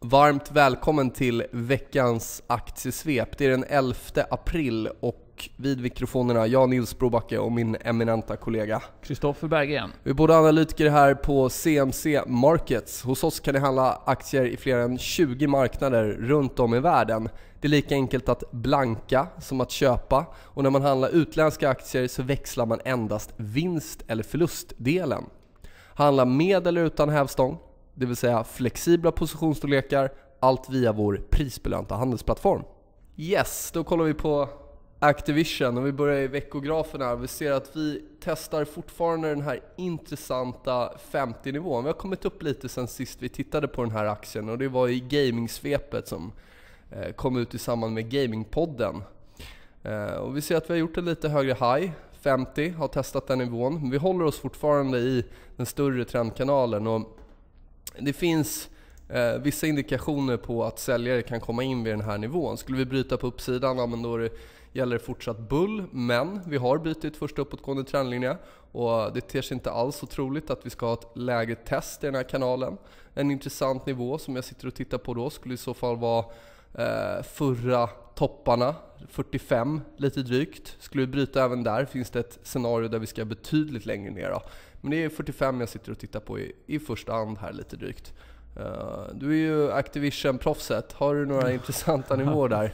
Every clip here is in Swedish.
Varmt välkommen till veckans aktiesvep. Det är den 11 april och vid mikrofonerna jag Nils Brobacke och min eminenta kollega Kristoffer Berggren. Vi är båda analytiker här på CMC Markets. Hos oss kan ni handla aktier i fler än 20 marknader runt om i världen. Det är lika enkelt att blanka som att köpa och när man handlar utländska aktier så växlar man endast vinst eller förlustdelen. Handla med eller utan hävstång det vill säga flexibla positionsstorlekar, allt via vår prisbelönta handelsplattform. Yes, då kollar vi på Activision och vi börjar i veckografen här. Vi ser att vi testar fortfarande den här intressanta 50-nivån. Vi har kommit upp lite sen sist vi tittade på den här aktien och det var i gaming-svepet som eh, kom ut i samband med Gamingpodden. Eh, och vi ser att vi har gjort en lite högre high, 50, har testat den nivån. Men vi håller oss fortfarande i den större trendkanalen och det finns eh, vissa indikationer på att säljare kan komma in vid den här nivån. Skulle vi bryta på uppsidan, ja, men då det, gäller det fortsatt bull. Men vi har brutit första uppåtgående trendlinje och det ter sig inte alls otroligt att vi ska ha ett lägre test i den här kanalen. En intressant nivå som jag sitter och tittar på då skulle i så fall vara eh, förra topparna, 45 lite drygt. Skulle vi bryta även där finns det ett scenario där vi ska betydligt längre ner. Då. Men det är 45 jag sitter och tittar på i, i första hand här lite drygt. Uh, du är ju Activision-proffset. Har du några intressanta nivåer där?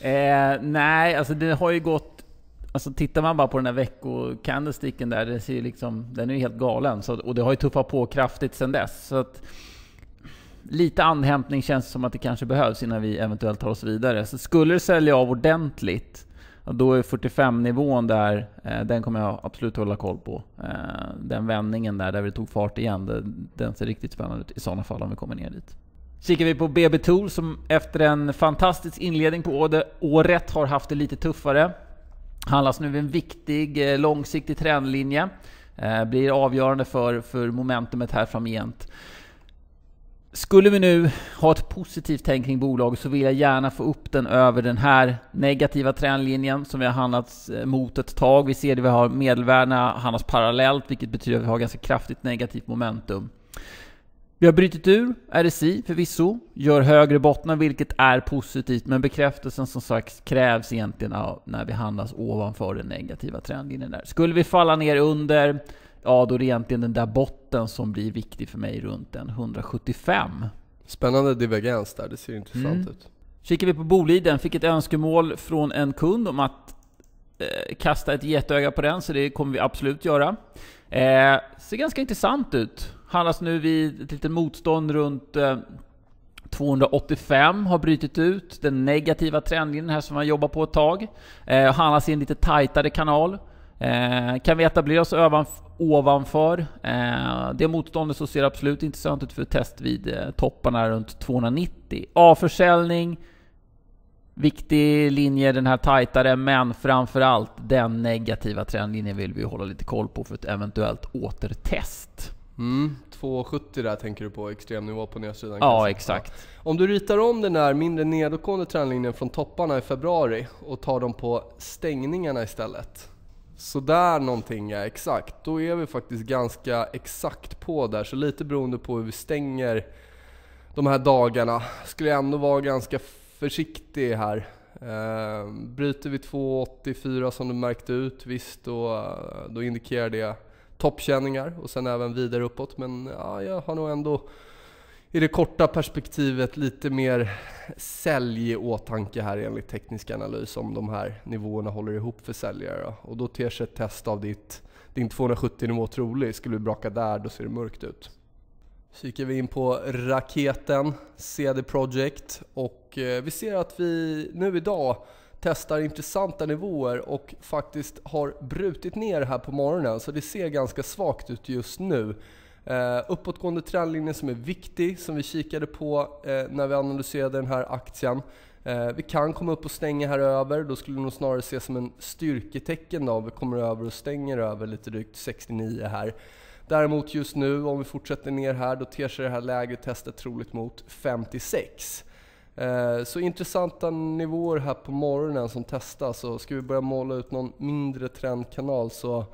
eh, nej, alltså det har ju gått... Alltså tittar man bara på den här veckocandlesticken där, det ser ju liksom, den är ju helt galen. Så, och det har ju tuffat på kraftigt sedan dess. Så att, lite andhämtning känns som att det kanske behövs innan vi eventuellt tar oss vidare. Så skulle du sälja av ordentligt då är 45-nivån där, eh, den kommer jag absolut hålla koll på. Eh, den vändningen där, där vi tog fart igen, den ser riktigt spännande ut i sådana fall om vi kommer ner dit. Kikar vi på BB Tool som efter en fantastisk inledning på året har haft det lite tuffare. Handlas nu vid en viktig eh, långsiktig trendlinje. Blir avgörande för, för momentumet här framgent. Skulle vi nu ha ett positivt tänk kring bolaget så vill jag gärna få upp den över den här negativa trendlinjen som vi har handlats eh, mot ett tag. Vi ser det, vi har medelvärdena handlas parallellt vilket betyder att vi har ganska kraftigt negativt momentum. Vi har brutit ur RSI förvisso, gör högre bottnar vilket är positivt men bekräftelsen som sagt krävs egentligen när vi handlas ovanför den negativa trendlinjen där. Skulle vi falla ner under Ja, då är det egentligen den där botten som blir viktig för mig runt en 175. Spännande divergens där, det ser intressant mm. ut. Kikar vi på Boliden, fick ett önskemål från en kund om att eh, kasta ett jätteöga på den, så det kommer vi absolut göra. Eh, ser ganska intressant ut. Handlas nu vid ett litet motstånd runt eh, 285 har brutit ut den negativa trendlinjen här som man jobbar på ett tag. Eh, handlas i en lite tajtare kanal. Eh, kan vi etablera oss ovanför? Eh, det motståndet så ser absolut intressant ut för test vid eh, topparna runt 290. Avförsäljning. Viktig linje den här tajtare, men framför allt den negativa trendlinjen vill vi hålla lite koll på för ett eventuellt återtest. Mm. 2,70 där tänker du på, extremnivå på nedsidan? Ja, kanske. exakt. Om du ritar om den här mindre nedåtgående trendlinjen från topparna i februari och tar dem på stängningarna istället sådär någonting ja, exakt. Då är vi faktiskt ganska exakt på där. Så lite beroende på hur vi stänger de här dagarna. Skulle jag ändå vara ganska försiktig här. Eh, bryter vi 2,84 som du märkte ut, visst då, då indikerar det toppkänningar och sen även vidare uppåt. Men ja, jag har nog ändå i det korta perspektivet lite mer sälj i åtanke här enligt teknisk analys om de här nivåerna håller ihop för säljare. Och då ter sig ett test av ditt, din 270-nivå trolig. Skulle du braka där, då ser det mörkt ut. Kikar vi in på raketen CD Projekt och eh, vi ser att vi nu idag testar intressanta nivåer och faktiskt har brutit ner här på morgonen så det ser ganska svagt ut just nu. Eh, uppåtgående trendlinje som är viktig, som vi kikade på eh, när vi analyserade den här aktien. Eh, vi kan komma upp och stänga här över. Då skulle det nog snarare ses som en styrketecken då, om vi kommer över och stänger över lite drygt 69 här. Däremot just nu, om vi fortsätter ner här, då ter sig det här lägre testet troligt mot 56. Eh, så intressanta nivåer här på morgonen som testas. och ska vi börja måla ut någon mindre trendkanal så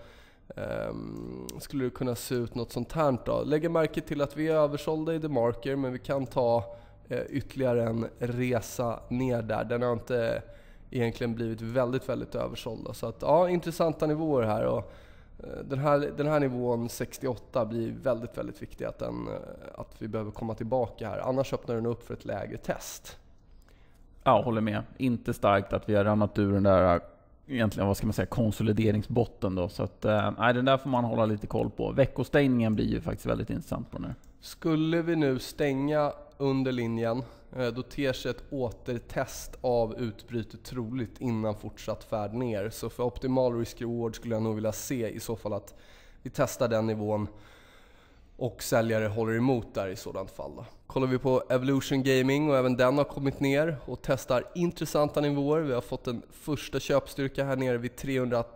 Um, skulle det kunna se ut något sånt här då? Lägger märke till att vi är översålda i The Marker men vi kan ta uh, ytterligare en resa ner där. Den har inte egentligen blivit väldigt, väldigt översålda. Så att, ja, intressanta nivåer här. Och, uh, den här, den här nivån 68 blir väldigt, väldigt viktig att, den, uh, att vi behöver komma tillbaka här. Annars öppnar den upp för ett lägre test. Ja, håller med. Inte starkt att vi har ramlat ur den där egentligen, vad ska man säga, konsolideringsbotten då. Så att, eh, nej, den där får man hålla lite koll på. Veckostängningen blir ju faktiskt väldigt intressant på nu. Skulle vi nu stänga under linjen, eh, då ter sig ett återtest av utbrytet troligt innan fortsatt färd ner. Så för optimal risk reward skulle jag nog vilja se i så fall att vi testar den nivån och säljare håller emot där i sådant fall. Då kollar vi på Evolution Gaming och även den har kommit ner och testar intressanta nivåer. Vi har fått en första köpstyrka här nere vid 310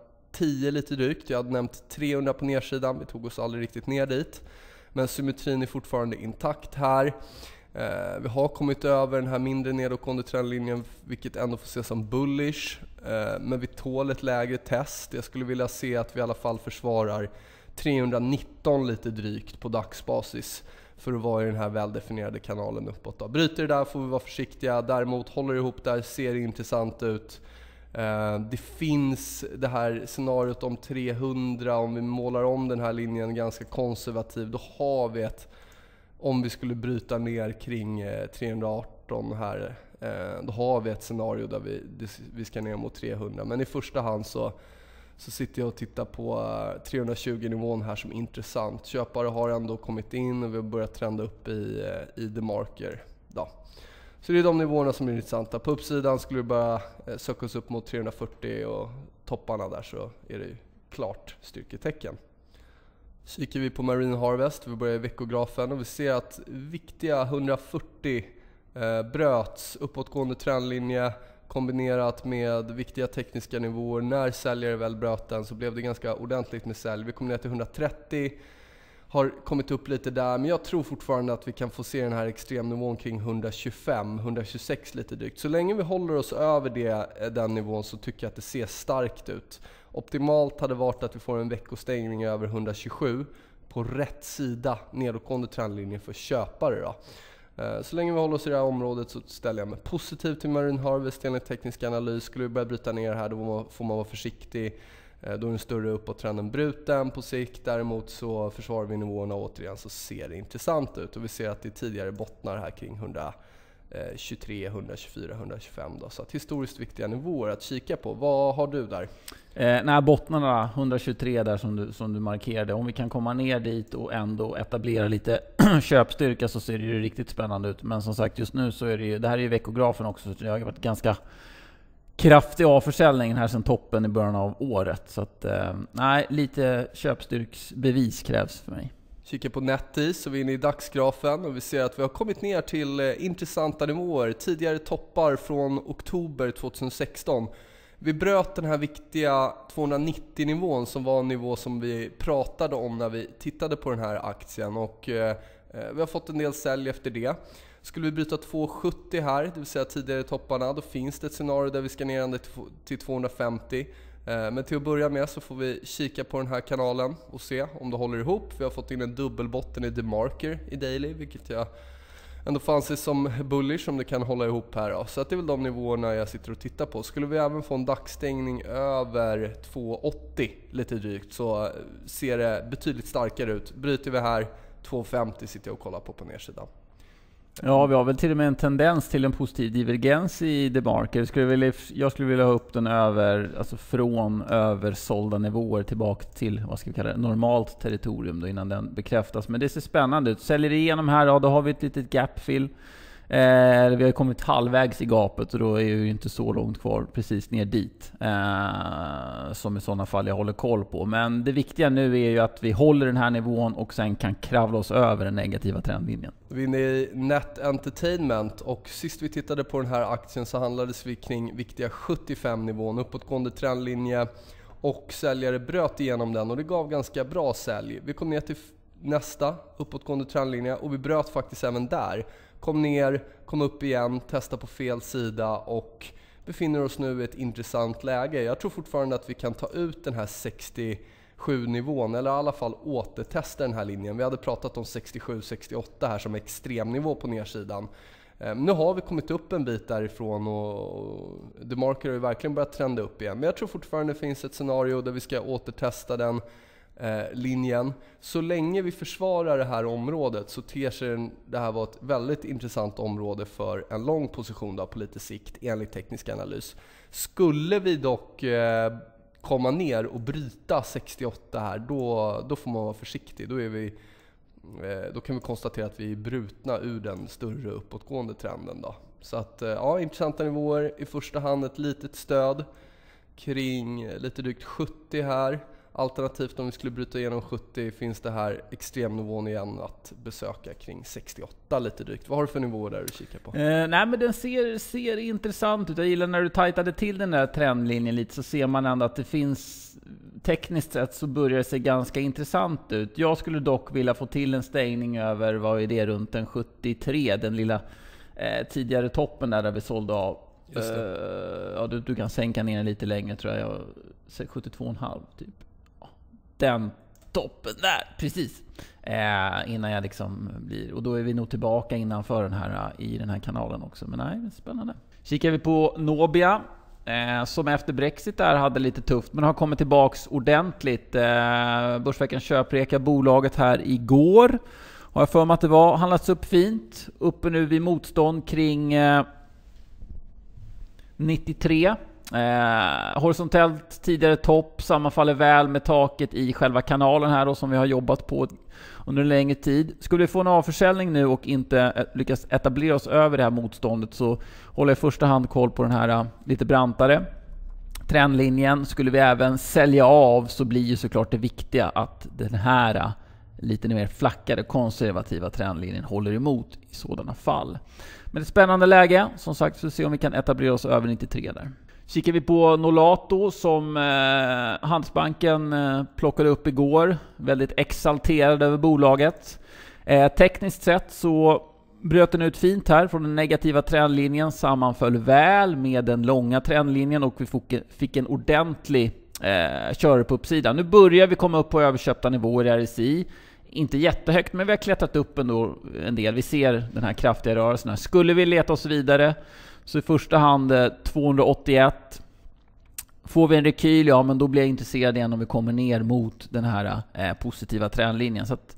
lite drygt. Jag hade nämnt 300 på nedsidan, vi tog oss aldrig riktigt ner dit. Men symmetrin är fortfarande intakt här. Eh, vi har kommit över den här mindre nedåtgående trendlinjen vilket ändå får ses som bullish. Eh, men vi tål ett lägre test. Jag skulle vilja se att vi i alla fall försvarar 319 lite drygt på dagsbasis för att vara i den här väldefinierade kanalen uppåt. Då. Bryter det där får vi vara försiktiga, däremot håller ihop där, ser intressant ut. Eh, det finns det här scenariot om 300, om vi målar om den här linjen ganska konservativ, då har vi ett, om vi skulle bryta ner kring 318 eh, här, eh, då har vi ett scenario där vi, vi ska ner mot 300. Men i första hand så så sitter jag och tittar på 320-nivån eh, här som är intressant. Köpare har ändå kommit in och vi har börjat trenda upp i, eh, i the marker. Då. Så det är de nivåerna som är intressanta. På uppsidan skulle vi börja eh, söka oss upp mot 340 och topparna där så är det ju klart styrketecken. Kikar vi på Marine Harvest, vi börjar i veckografen och vi ser att viktiga 140 eh, bröts, uppåtgående trendlinje kombinerat med viktiga tekniska nivåer. När säljare väl bröt den så blev det ganska ordentligt med sälj. Vi kom ner till 130, har kommit upp lite där, men jag tror fortfarande att vi kan få se den här extremnivån kring 125, 126 lite drygt. Så länge vi håller oss över det, eh, den nivån så tycker jag att det ser starkt ut. Optimalt hade varit att vi får en veckostängning över 127 på rätt sida nedåtgående trendlinje för köpare. Då. Eh, så länge vi håller oss i det här området så ställer jag mig positiv till Marine Harvest enligt teknisk analys. Skulle vi börja bryta ner här då får man vara försiktig. Eh, då är den större uppåttrenden bruten på sikt. Däremot så försvarar vi nivåerna återigen så ser det intressant ut och vi ser att det tidigare bottnar här kring 100 23, 124, 125 då. Så att historiskt viktiga nivåer att kika på. Vad har du där? Eh, nej, bottnarna 123 där som du, som du markerade. Om vi kan komma ner dit och ändå etablera lite köpstyrka så ser det ju riktigt spännande ut. Men som sagt, just nu så är det ju, det här är ju veckografen också, så det har varit ganska kraftig avförsäljning här sedan toppen i början av året. Så att, eh, nej, lite köpstyrksbevis krävs för mig. Kikar på NetEase och vi är inne i dagsgrafen och vi ser att vi har kommit ner till eh, intressanta nivåer. Tidigare toppar från oktober 2016. Vi bröt den här viktiga 290-nivån som var en nivå som vi pratade om när vi tittade på den här aktien och eh, eh, vi har fått en del sälj efter det. Skulle vi bryta 270 här, det vill säga tidigare topparna, då finns det ett scenario där vi ska ner till 250. Eh, men till att börja med så får vi kika på den här kanalen och se om det håller ihop. Vi har fått in en dubbelbotten i DeMarker i Daily, vilket jag ändå får anses som bullish om det kan hålla ihop här då. Så att det är väl de nivåerna jag sitter och tittar på. Skulle vi även få en dagstängning över 2,80 lite drygt så eh, ser det betydligt starkare ut. Bryter vi här 2,50 sitter jag och kollar på på nedsidan. Ja, vi har väl till och med en tendens till en positiv divergens i DeMarker. Skulle jag, vilja, jag skulle vilja ha upp den över, alltså från översålda nivåer tillbaka till, vad ska vi kalla det, normalt territorium då innan den bekräftas. Men det ser spännande ut. Säljer igenom här, ja då har vi ett litet gapfill. Eh, vi har kommit halvvägs i gapet och då är ju inte så långt kvar precis ner dit. Eh, som i sådana fall jag håller koll på. Men det viktiga nu är ju att vi håller den här nivån och sen kan kravla oss över den negativa trendlinjen. Vi är inne i Net Entertainment och sist vi tittade på den här aktien så handlades vi kring viktiga 75-nivån, uppåtgående trendlinje och säljare bröt igenom den och det gav ganska bra sälj. Vi kom ner till nästa uppåtgående trendlinje och vi bröt faktiskt även där kom ner, kom upp igen, testa på fel sida och befinner oss nu i ett intressant läge. Jag tror fortfarande att vi kan ta ut den här 67 nivån eller i alla fall återtesta den här linjen. Vi hade pratat om 67-68 här som extremnivå på nedsidan. Eh, nu har vi kommit upp en bit därifrån och the marker har ju verkligen börjat trenda upp igen. Men jag tror fortfarande det finns ett scenario där vi ska återtesta den Eh, linjen. Så länge vi försvarar det här området så ter sig det här vara ett väldigt intressant område för en lång position då, på lite sikt enligt teknisk analys. Skulle vi dock eh, komma ner och bryta 68 här, då, då får man vara försiktig. Då, är vi, eh, då kan vi konstatera att vi är brutna ur den större uppåtgående trenden. Då. Så att, eh, ja, intressanta nivåer. I första hand ett litet stöd kring lite drygt 70 här. Alternativt om vi skulle bryta igenom 70 finns det här extremnivån igen att besöka kring 68 lite drygt. Vad har du för nivåer där du kikar på? Eh, nej men den ser, ser intressant ut. Jag gillar när du tajtade till den där trendlinjen lite så ser man ändå att det finns tekniskt sett så börjar det se ganska intressant ut. Jag skulle dock vilja få till en stängning över, vad är det, runt en 73, den lilla eh, tidigare toppen där, där vi sålde av. Uh, ja, du, du, kan sänka ner den lite längre tror jag. 72,5 typ den toppen där. Precis. Eh, innan jag liksom blir... Och då är vi nog tillbaka innanför den här, eh, i den här kanalen också. Men nej, spännande. Kikar vi på Nobia. Eh, som efter Brexit där hade lite tufft, men har kommit tillbaks ordentligt. Eh, börsveckan köpreka bolaget här igår. Har jag för mig att det var. Handlats upp fint. Uppe nu vid motstånd kring 93. Eh, Eh, horisontellt tidigare topp sammanfaller väl med taket i själva kanalen här då som vi har jobbat på under en längre tid. Skulle vi få en avförsäljning nu och inte eh, lyckas etablera oss över det här motståndet så håller jag i första hand koll på den här eh, lite brantare trendlinjen. Skulle vi även sälja av så blir ju såklart det viktiga att den här eh, lite mer flackade, konservativa trendlinjen håller emot i sådana fall. Men ett spännande läge. Som sagt, så får se om vi kan etablera oss över 93 där. Kikar vi på Nolato som eh, Handelsbanken eh, plockade upp igår. Väldigt exalterad över bolaget. Eh, tekniskt sett så bröt den ut fint här från den negativa trendlinjen. Sammanföll väl med den långa trendlinjen och vi fick en ordentlig eh, köra på uppsidan. Nu börjar vi komma upp på överköpta nivåer i RSI. Inte jättehögt, men vi har klättrat upp ändå en del. Vi ser den här kraftiga rörelsen. Här. Skulle vi leta oss vidare så i första hand 281. Eh, Får vi en rekyl, ja men då blir jag intresserad igen om vi kommer ner mot den här eh, positiva trendlinjen. Så att,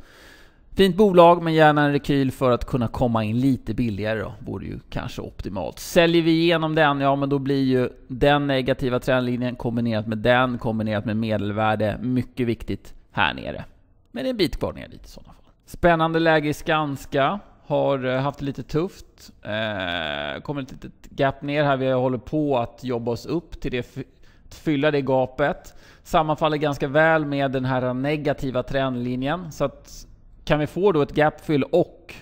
fint bolag, men gärna en rekyl för att kunna komma in lite billigare då. Vore ju kanske optimalt. Säljer vi igenom den, ja men då blir ju den negativa trendlinjen kombinerat med den, kombinerat med medelvärde, mycket viktigt här nere. Men det är en bit kvar ner dit i sådana fall. Spännande läge i Skanska. Har eh, haft det lite tufft. Eh, kommer ett litet gap ner här. Vi håller på att jobba oss upp till det, fylla det gapet. Sammanfaller ganska väl med den här negativa trendlinjen. Så att, kan vi få då ett gapfyll och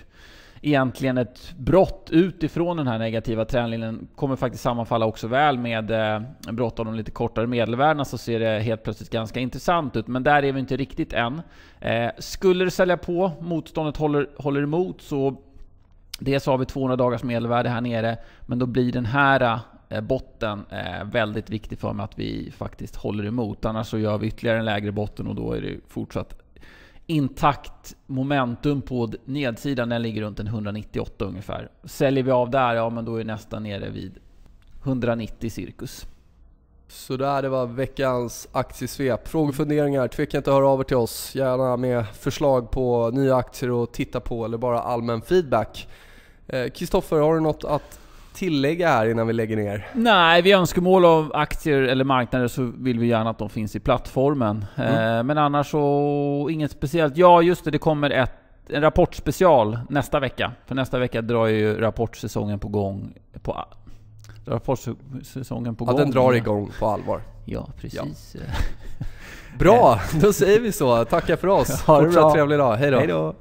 egentligen ett brott utifrån den här negativa trendlinjen kommer faktiskt sammanfalla också väl med eh, brott av de lite kortare medelvärdena så ser det helt plötsligt ganska intressant ut. Men där är vi inte riktigt än. Eh, skulle det sälja på, motståndet håller, håller emot så Dels har vi 200 dagars medelvärde här nere, men då blir den här eh, botten väldigt viktig för mig att vi faktiskt håller emot. Annars så gör vi ytterligare en lägre botten och då är det fortsatt intakt momentum på nedsidan. Den ligger runt en 198 ungefär. Säljer vi av där, ja men då är vi nästan nere vid 190 cirkus. Så där det var veckans aktiesvep. Frågor funderingar? Tveka inte att höra av er till oss. Gärna med förslag på nya aktier att titta på eller bara allmän feedback. Eh, Kristoffer, har du något att tillägga här innan vi lägger ner? Nej, vi önskemål av aktier eller marknader så vill vi gärna att de finns i plattformen. Mm. Eh, men annars så inget speciellt. Ja, just det, det kommer ett, en rapportspecial nästa vecka. För nästa vecka drar ju rapportsäsongen på gång. På, rapportsäsongen på ja, gång. den drar igång på allvar. Ja, precis. Ja. Bra, eh. då säger vi så. Tackar för oss. Ha Fortsatt trevlig dag. Hej då.